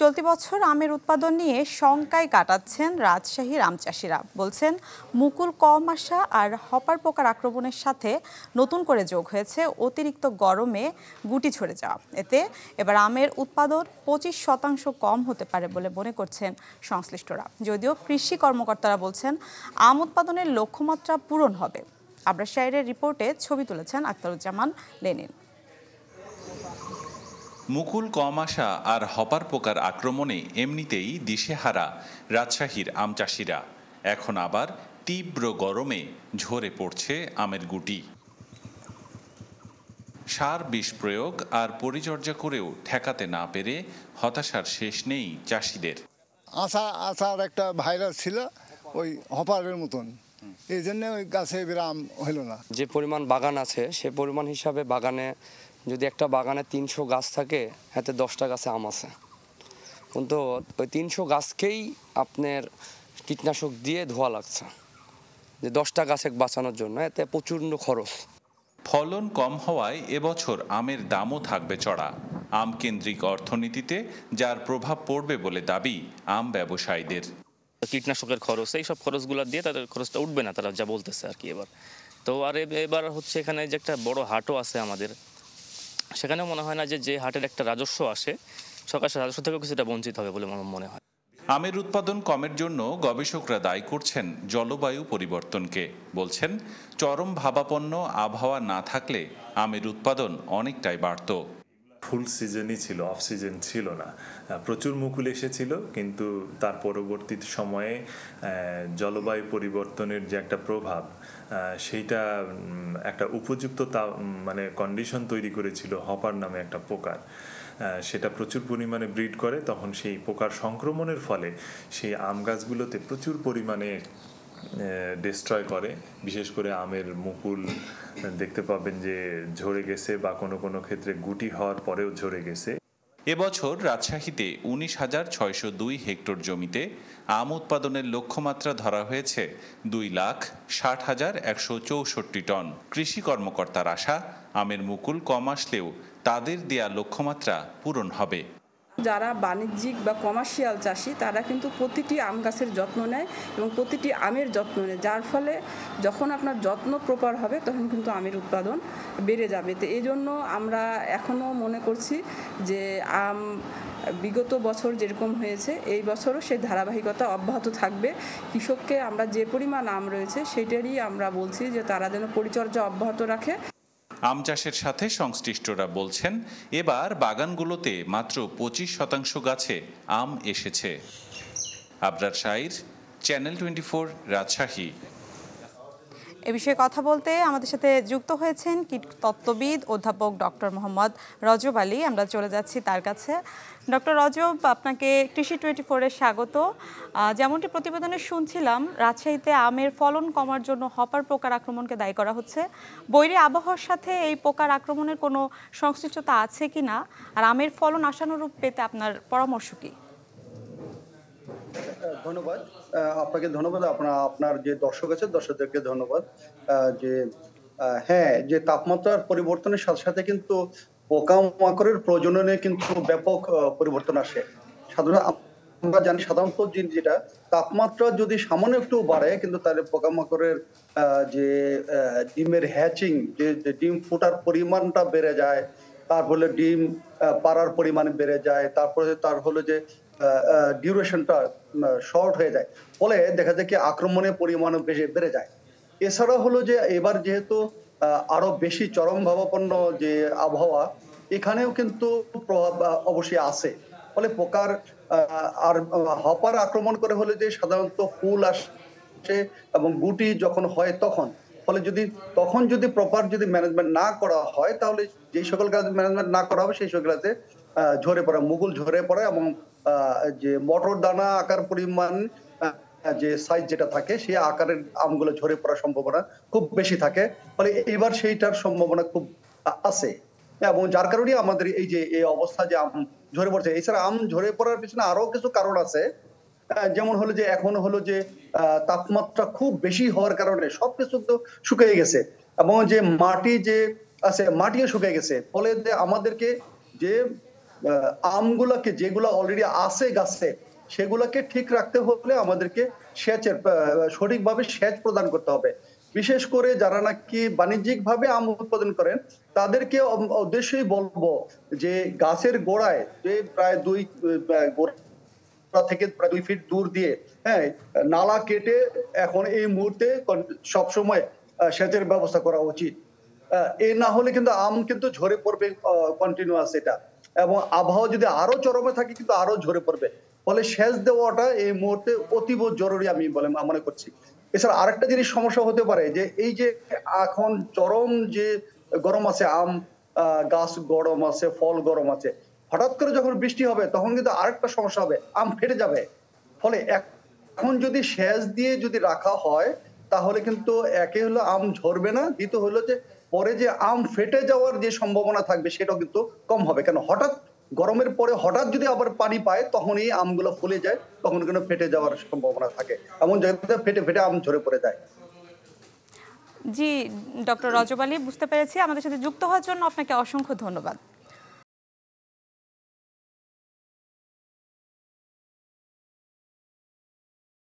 চলতি বছর আমের উৎপাদন নিয়ে শঙ্কায় কাটাচ্ছেন রাজশাহীর আম চাষিরা বলছেন মুকুল কম আসা আর হপার পোকার আক্রমণের সাথে নতুন করে যোগ হয়েছে অতিরিক্ত গরমে গুটি ছড়ে যাওয়া এতে এবার আমের উৎপাদন পঁচিশ শতাংশ কম হতে পারে বলে মনে করছেন সংশ্লিষ্টরা যদিও কৃষি কর্মকর্তারা বলছেন আম উৎপাদনের লক্ষ্যমাত্রা পূরণ হবে আবরাশাইরের রিপোর্টে ছবি তুলেছেন আখতারুজ্জামান লেনিন মুকুল কম আসা আর হপার পোকার আক্রমণে এমনিতেই দিশেহারা রাজশাহীর আম চাষিরা এখন আবার তীব্র গরমে ঝরে পড়ছে আমের গুটি সার বিষ প্রয়োগ আর পরিচর্যা করেও ঠেকাতে না পেরে হতাশার শেষ নেই চাষিদের আশা আশার একটা ভাইরাস ছিল ওই হপারের মতন এই জন্য ওই গাছে বিরাম হইল না যে পরিমাণ বাগান আছে সে পরিমাণ হিসাবে বাগানে যদি একটা বাগানে তিনশো গাছ থাকে এতে দশটা গাছে আম আছে কিন্তু ওই তিনশো গাছকেই আপনার কীটনাশক দিয়ে ধোয়া লাগছে যে দশটা গাছে বাঁচানোর জন্য এতে প্রচণ্ড খরচ ফলন কম হওয়ায় এবছর আমের দামও থাকবে চড়া আম কেন্দ্রিক অর্থনীতিতে যার প্রভাব পড়বে বলে দাবি আম ব্যবসায়ীদের কীটনাশকের খরচ এই সব খরচগুলো দিয়ে তাদের খরচটা উঠবে না তারা যা বলতেছে আর কি এবার তো আর এবার হচ্ছে এখানে যে একটা বড় হাটও আছে আমাদের সেখানে মনে হয় না যে যে হাটের একটা রাজস্ব আসে সরকার রাজস্ব থেকে কিছুটা বঞ্চিত হবে বলে আমার মনে হয় আমের উৎপাদন কমের জন্য গবেষকরা দায়ী করছেন জলবায়ু পরিবর্তনকে বলছেন চরম ভাবাপন্ন আবহাওয়া না থাকলে আমের উৎপাদন অনেকটাই বাড়ত ফুল সিজনই ছিল অফ সিজন ছিল না প্রচুর মুকুল এসেছিল কিন্তু তার পরবর্তী সময়ে জলবায়ু পরিবর্তনের যে একটা প্রভাব সেইটা একটা উপযুক্ত তা মানে কন্ডিশন তৈরি করেছিল হপার নামে একটা পোকার সেটা প্রচুর পরিমাণে ব্রিড করে তখন সেই পোকার সংক্রমণের ফলে সেই আম গাছগুলোতে প্রচুর পরিমাণে ডিস্ট্রয় করে বিশেষ করে আমের মুকুল দেখতে পাবেন যে ঝরে গেছে বা কোনো কোনো ক্ষেত্রে গুটি হওয়ার পরেও ঝরে গেছে এবছর রাজশাহীতে উনিশ হাজার ছয়শো দুই হেক্টর জমিতে আম উৎপাদনের লক্ষ্যমাত্রা ধরা হয়েছে দুই লাখ ষাট হাজার একশো চৌষট্টি টন কৃষি কর্মকর্তার আশা আমের মুকুল কম আসলেও তাদের দেয়া লক্ষ্যমাত্রা পূরণ হবে যারা বাণিজ্যিক বা কমার্শিয়াল চাষি তারা কিন্তু প্রতিটি আম গাছের যত্ন নেয় এবং প্রতিটি আমের যত্ন নেয় যার ফলে যখন আপনার যত্ন প্রপার হবে তখন কিন্তু আমের উৎপাদন বেড়ে যাবে তো এই জন্য আমরা এখনও মনে করছি যে আম বিগত বছর যেরকম হয়েছে এই বছরও সেই ধারাবাহিকতা অব্যাহত থাকবে কৃষককে আমরা যে পরিমাণ আম রয়েছে সেটারই আমরা বলছি যে তারা যেন পরিচর্যা অব্যাহত রাখে আম চাষের সাথে সংশ্লিষ্টরা বলছেন এবার বাগানগুলোতে মাত্র পঁচিশ শতাংশ গাছে আম এসেছে Abrar Shahir channel twenty four Rajshahi এ বিষয়ে কথা বলতে আমাদের সাথে যুক্ত হয়েছেন কীট তত্ত্ববিদ অধ্যাপক ডক্টর মোহাম্মদ রজব আলী আমরা চলে যাচ্ছি তার কাছে ডক্টর রজব আপনাকে কৃষি টোয়েন্টি ফোরের স্বাগত যেমনটি প্রতিবেদনে শুনছিলাম রাজশাহীতে আমের ফলন কমার জন্য হপার পোকার আক্রমণকে দায়ী করা হচ্ছে বৈরী আবহাওয়ার সাথে এই পোকার আক্রমণের কোনো সংশ্লিষ্টতা আছে কি না আর আমের ফলন আশানুরূপ পেতে আপনার পরামর্শ কী ধন্যবাদ আপনাকে ধন্যবাদ আপনার আপনার যে দর্শক আছে দর্শকদেরকে ধন্যবাদ যে হ্যাঁ যে তাপমাত্রার পরিবর্তনের সাথে সাথে কিন্তু পোকামাকড়ের প্রজননে কিন্তু ব্যাপক পরিবর্তন আসে সাধারণত আমরা জানি সাধারণত যেটা তাপমাত্রা যদি সামান্য একটু বাড়ে কিন্তু তাহলে পোকামাকড়ের যে ডিমের হ্যাচিং যে ডিম ফোটার পরিমাণটা বেড়ে যায় তার ডিম পাড়ার পরিমাণ বেড়ে যায় তারপরে তার হলো যে ডিউরেশনটা শর্ট হয়ে যায় ফলে দেখা যায় কি আক্রমণের পরিমাণও বেশি বেড়ে যায় এছাড়া হলো যে এবার যেহেতু আরো বেশি চরম ভাবাপন্ন যে আবহাওয়া এখানেও কিন্তু প্রভাব অবশ্যই আছে ফলে পোকার আর হপার আক্রমণ করে হলে যে সাধারণত ফুল আসে এবং গুটি যখন হয় তখন ফলে যদি তখন যদি প্রপার যদি ম্যানেজমেন্ট না করা হয় তাহলে যে সকল গাছ ম্যানেজমেন্ট না করা হবে সেই সকল গাছে ঝরে পড়ে মুগুল ঝরে পড়ে এবং যে মটর দানা আকার পরিমাণ যে সাইজ যেটা থাকে সেই আকারের আমগুলো ঝরে পড়ার সম্ভাবনা খুব বেশি থাকে ফলে এবার সেইটার সম্ভাবনা খুব আছে এবং যার কারণে আমাদের এই যে এই অবস্থা যে আম ঝরে পড়ছে এছাড়া আম ঝরে পড়ার পিছনে আরো কিছু কারণ আছে যেমন হলো যে এখন হলো যে তাপমাত্রা খুব বেশি হওয়ার কারণে সবকিছু তো শুকিয়ে গেছে এবং যে মাটি যে আছে মাটিও শুকিয়ে গেছে ফলে আমাদেরকে যে আমগুলাকে যেগুলো অলরেডি আছে গাছে সেগুলোকে ঠিক রাখতে হলে আমাদেরকে সেচের সঠিকভাবে সেচ প্রদান করতে হবে বিশেষ করে যারা নাকি বাণিজ্যিকভাবে আম উৎপাদন করেন তাদেরকে উদ্দেশ্যই বলবো যে গাছের গোড়ায় যে প্রায় দুই থেকে প্রায় দুই ফিট দূর দিয়ে হ্যাঁ নালা কেটে এখন এই মুহূর্তে সবসময় সেচের ব্যবস্থা করা উচিত এ না হলে কিন্তু আম কিন্তু ঝরে পড়বে কন্টিনিউয়াস এটা এবং আবহাওয়া যদি আরো চরমে থাকে কিন্তু আরো ঝরে পড়বে ফলে সেচ দেওয়াটা এই মুহূর্তে অতীব জরুরি আমি বলে মনে করছি এছাড়া আরেকটা জিনিস সমস্যা হতে পারে যে এই যে এখন চরম যে গরম আছে আম গাছ গরম আছে ফল গরম আছে হঠাৎ করে যখন বৃষ্টি হবে তখন কিন্তু আরেকটা সমস্যা হবে আম ফেটে যাবে ফলে এখন যদি সেচ দিয়ে যদি রাখা হয় তাহলে কিন্তু একে হলো আম ঝরবে না দ্বিতীয় হলো যে পরে যে আম ফেটে যাওয়ার যে সম্ভাবনা থাকবে সেটাও কিন্তু কম হবে কেন হঠাৎ গরমের পরে হঠাৎ যদি আবার পানি পায় তখন এই আমগুলো ফুলে যায় তখন কিন্তু ফেটে যাওয়ার সম্ভাবনা থাকে এমন জায়গাতে ফেটে ফেটে আম ঝরে পড়ে যায় জি ডক্টর রজব আলী বুঝতে পেরেছি আমাদের সাথে যুক্ত হওয়ার জন্য আপনাকে অসংখ্য ধন্যবাদ